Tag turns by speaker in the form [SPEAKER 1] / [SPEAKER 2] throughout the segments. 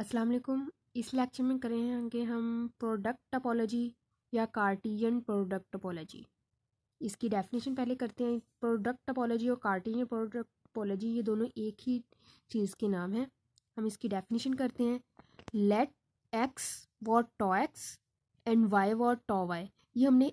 [SPEAKER 1] अस्सलाम वालेकुम इस लेक्चर में करेंगे हम प्रोडक्ट टोपोलॉजी या कार्टियन प्रोडक्ट टोपोलॉजी इसकी डेफिनेशन पहले करते हैं प्रोडक्ट टोपोलॉजी और कार्टियन प्रोडक्ट टोपोलॉजी ये दोनों एक ही चीज़ के नाम हैं हम इसकी डेफिनेशन करते हैं let X what tau X and Y what tau Y ये हमने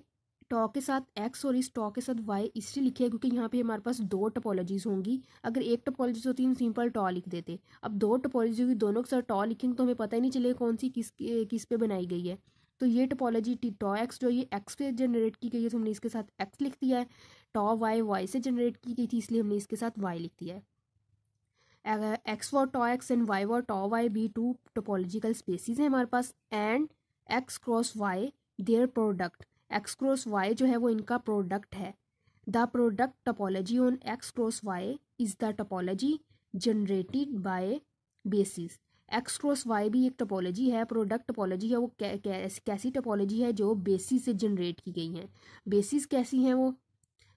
[SPEAKER 1] टॉ के साथ एक्स और इस टॉ के साथ वाई इसलिए लिखे क्योंकि यहाँ पे हमारे पास दो टोपोलॉजीज होंगी अगर एक टोपोलॉजी होती हम सिंपल टॉ लिख देते अब दो टोपोलॉजी होगी दोनों के साथ टॉ लिखेंगे तो हमें पता ही नहीं चलेगा कौन सी किस किस पे बनाई गई है तो ये टोपोलॉजी टी टॉ एक्स जो ये एक्स पे जनरेट की गई है तो हमने इसके साथ एक्स लिख दिया है टॉ वाई वाई से जनरेट की गई थी इसलिए हमने इसके साथ वाई लिख दिया है X war tau X and Y war tau Y be two topological spaces हैं हमारे पास and X cross Y their product X cross Y जो है वो इनका प्रोडक्ट है the product topology on X cross Y is the topology generated by basis X cross Y भी एक टपोलॉजी है प्रोडक्ट टपोलॉजी है वो कै, कै, कैसी टपोलॉजी है जो बेसिस से जनरेट की गई हैं बेसिस कैसी हैं वो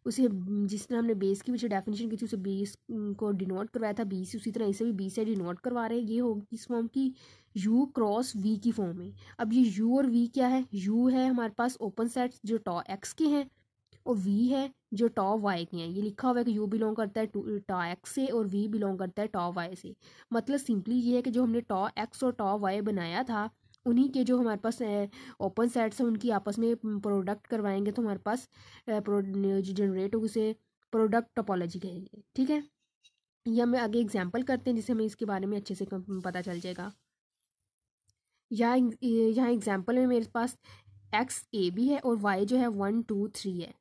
[SPEAKER 1] उसे जिस तरह हमने बेस की पीछे डेफिनेशन की थी उसे बेस को डिनोट करवाया था बी से उसी तरह इसे भी बी से डिनोट करवा रहे हैं ये होगी किस फॉर्म की यू क्रॉस वी की फॉर्म में अब ये यू और वी क्या है यू है हमारे पास ओपन सेट्स जो टॉ एक्स के हैं और वी है जो टॉ वाई के हैं ये लिखा हुआ है कि यू बिलोंग करता है टॉ एक्स से और वी बिलोंग करता है टॉ वाई से मतलब सिंपली ये है कि जो हमने टॉ एक्स और टॉ वाई बनाया था उन्हीं के जो हमारे पास ओपन सेट्स हैं उनकी आपस में प्रोडक्ट करवाएंगे तो हमारे पास जो जनरेट होगी उसे प्रोडक्ट टोपोलॉजी कहेंगे ठीक है या हमें आगे एग्जाम्पल करते हैं जिससे हमें इसके बारे में अच्छे से पता चल जाएगा यहाँ यहाँ एग्जाम्पल में मेरे पास एक्स ए भी है और वाई जो है वन टू थ्री है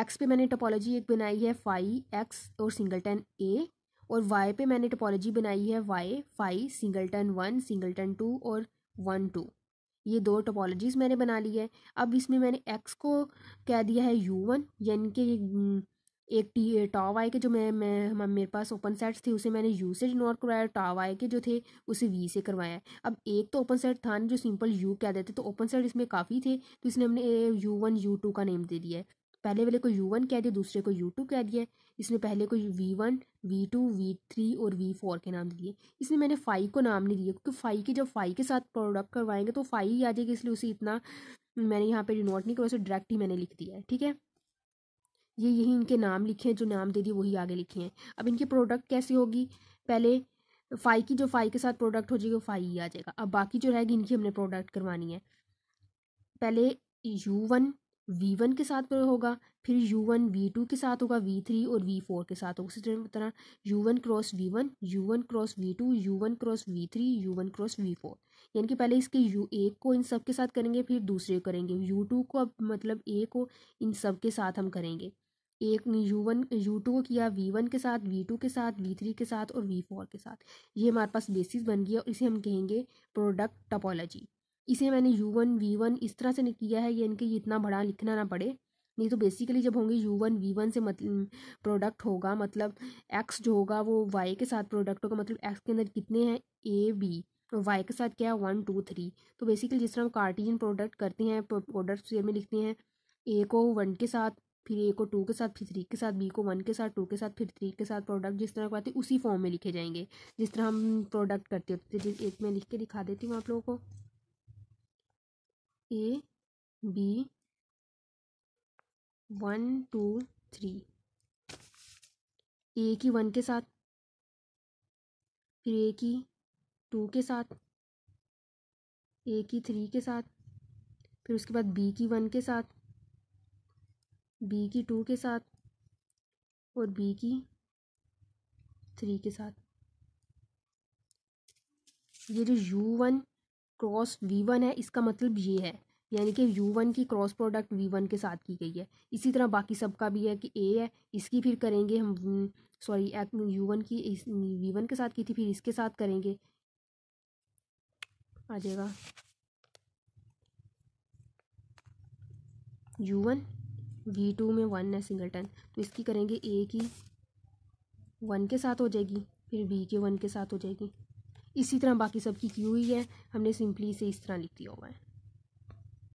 [SPEAKER 1] एक्स पे मैंने टोपोलॉजी एक बनाई है फाइव एक्स और सिंगलटन ए और वाई पे मैंने टोपोलॉजी बनाई है Y five singleton one singleton two और वन टू ये दो टोपोलॉजीज़ मैंने बना ली है अब इसमें मैंने एक्स को कह दिया है यू वन यानी कि एक टी टाव आए के जो मैं मैं हम मेरे पास ओपन सेट्स थे उसे मैंने यू से डिनोट करवाया टाव आए के जो थे उसे वी से करवाया अब एक तो ओपन सेट था जो सिंपल यू कह देते तो ओपन सेट इसमें काफ़ी थे तो इसने हमने यू वन यू टू का नेम दे दिया है पहले वाले को यू वन कह दिया दूसरे को यू टू कह दिया इसने पहले को V one V two V three और वी फोर के नाम दिए इसमें मैंने फाइव को नाम नहीं दिया क्योंकि फाइव के जब फाइव के साथ प्रोडक्ट करवाएंगे तो फाइव ही आ जाएगी इसलिए उसे इतना मैंने यहाँ पे डिनोट नहीं करा उसे डायरेक्ट ही मैंने लिख दिया है ठीक है ये यही इनके नाम लिखे हैं जो नाम दे दिए वही आगे लिखे हैं अब इनके प्रोडक्ट कैसे होगी पहले फाइव की जो फाइव के साथ प्रोडक्ट हो जाएगी वो फाइव ही आ जाएगा अब बाकी जो रहेगी इनकी हमने प्रोडक्ट करवानी है पहले यू वन वी वन के साथ पर होगा फिर यू वन वी टू के साथ होगा वी थ्री और वी फोर के साथ होगा उसी तरह U one cross V one U one cross V two U one cross V three U one cross V four यानी कि पहले इसके यू एक को इन सब के साथ करेंगे फिर दूसरे करेंगे यू टू को अब मतलब ए को इन सब के साथ हम करेंगे एक यू वन यू टू को किया वी वन के साथ वी टू के साथ वी थ्री के साथ और वी फोर के साथ ये हमारे पास बेसिस बन गया और इसे हम कहेंगे प्रोडक्ट टपोलॉजी इसे मैंने यू वन वी वन इस तरह से किया है ये इनके इतना बड़ा लिखना ना पड़े नहीं तो बेसिकली जब होंगे यू वन वी वन से मतलब प्रोडक्ट होगा मतलब एक्स जो होगा वो वाई के साथ प्रोडक्ट होगा मतलब एक्स के अंदर कितने हैं ए बी और वाई के साथ क्या है वन टू थ्री तो बेसिकली जिस तरह हम कार्टिजन प्रोडक्ट करते हैं प्रोडक्ट फेयर में लिखते हैं ए को वन के साथ फिर ए को टू के साथ फिर थ्री के साथ बी को वन के साथ टू के साथ फिर थ्री के साथ प्रोडक्ट जिस तरह करते उसी फॉर्म में लिखे जाएंगे जिस तरह हम प्रोडक्ट करते होते तो जिस एक में लिख के दिखा देती हूँ आप लोगों को A B one two three A की वन के साथ फिर ए की टू के साथ ए की थ्री के साथ फिर उसके बाद बी की वन के साथ बी की टू के साथ और बी की थ्री के साथ ये जो U one cross V one है इसका मतलब ये है यानी कि यू वन की क्रॉस प्रोडक्ट वी वन के साथ की गई है इसी तरह बाकी सब का भी है कि ए है इसकी फिर करेंगे हम सॉरी यू वन की इस वी वन के साथ की थी फिर इसके साथ करेंगे आ जाएगा यू वन वी टू में वन है सिंगलटन तो इसकी करेंगे ए की वन के साथ हो जाएगी फिर बी के वन के साथ हो जाएगी इसी तरह बाकी सब की की हुई है हमने सिंपली इसे इस तरह लिख दिया हुआ है